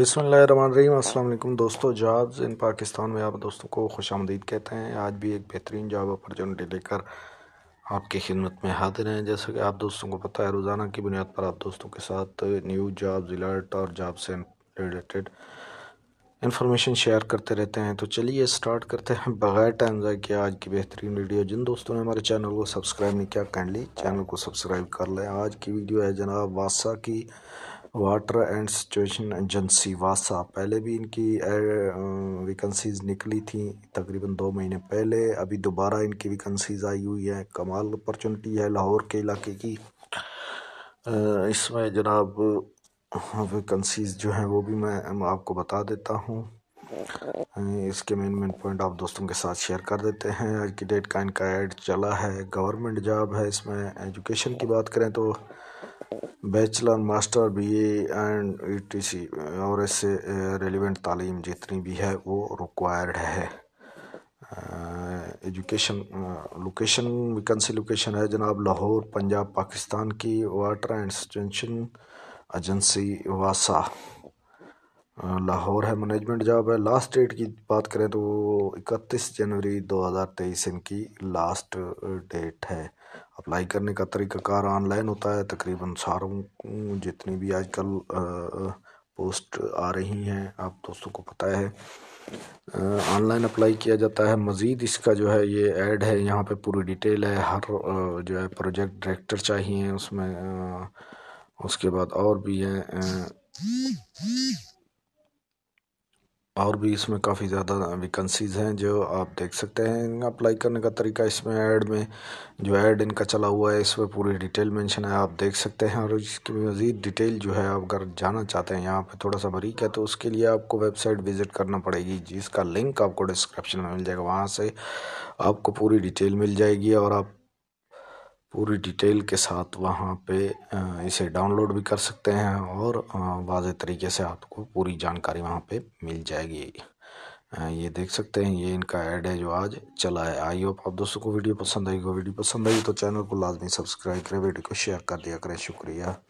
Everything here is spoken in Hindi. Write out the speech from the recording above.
अस्सलाम अल्लाम दोस्तों जॉब्स इन पाकिस्तान में आप दोस्तों को खुश आमदीद कहते हैं आज भी एक बेहतरीन जॉब अपॉर्चुनिटी लेकर आपकी खिदमत में हाजिर हैं जैसा कि आप दोस्तों को पता है रोज़ाना की बुनियाद पर आप दोस्तों के साथ न्यू जॉब्स अलर्ट और जॉब से रिलेटेड इन्फॉर्मेशन शेयर करते रहते हैं तो चलिए स्टार्ट करते हैं बग़ैर टाइम जाए कि आज की बेहतरीन वीडियो जिन दोस्तों ने हमारे चैनल को सब्सक्राइब नहीं किया काइंडली चैनल को सब्सक्राइब कर लें आज की वीडियो है जनाब वासा की वाटर एंड सिचुएशन एजेंसी वासा पहले भी इनकी वैकेंसीज़ निकली थी तकरीबन दो महीने पहले अभी दोबारा इनकी वैकेंसीज़ आई हुई हैं कमाल अपॉर्चुनिटी है लाहौर के इलाके की इसमें जनाब वैकेंसीज़ जो हैं वो भी मैं आपको बता देता हूँ इसके मेन मेन पॉइंट आप दोस्तों के साथ शेयर कर देते हैं आज की डेट का इनका एड चला है गवर्नमेंट जॉब है इसमें एजुकेशन की बात करें तो bachelor master B and E T C और इससे रेलिवेंट तालीम जितनी भी है वो रिक्वायर्ड है एजुकेशन लोकेशन वैकेंसी लोकेशन है जनाब लाहौर पंजाब पाकिस्तान की वाटर एंड एक्सटेंशन एजेंसी वासा लाहौर है मैनेजमेंट जॉब है लास्ट डेट की बात करें तो इकतीस जनवरी 2023 इनकी लास्ट डेट है अप्लाई करने का तरीक़ाकार ऑनलाइन होता है तकरीबन सारों जितनी भी आज कल पोस्ट आ रही हैं आप दोस्तों को पता है ऑनलाइन अप्लाई किया जाता है मज़ीद इसका जो है ये ऐड है यहाँ पे पूरी डिटेल है हर जो है प्रोजेक्ट डायरेक्टर चाहिए उसमें उसके बाद और भी हैं और भी इसमें काफ़ी ज़्यादा वेकेंसीज़ हैं जो आप देख सकते हैं अप्लाई करने का तरीका इसमें ऐड में जो ऐड इनका चला हुआ है इसमें पूरी डिटेल मेंशन है आप देख सकते हैं और इसकी मज़ीद डिटेल जो है आप अगर जाना चाहते हैं यहाँ पे थोड़ा सा बरीक है तो उसके लिए आपको वेबसाइट विज़िट करना पड़ेगी जिसका लिंक आपको डिस्क्रिप्शन में मिल जाएगा वहाँ से आपको पूरी डिटेल मिल जाएगी और आप पूरी डिटेल के साथ वहाँ पे इसे डाउनलोड भी कर सकते हैं और वाज तरीके से आपको पूरी जानकारी वहाँ पे मिल जाएगी ये देख सकते हैं ये इनका ऐड है जो आज चला है आई होप आप दोस्तों को वीडियो पसंद आएगी वीडियो पसंद आई तो चैनल को लाजमी सब्सक्राइब करें वीडियो को शेयर कर दिया करें शुक्रिया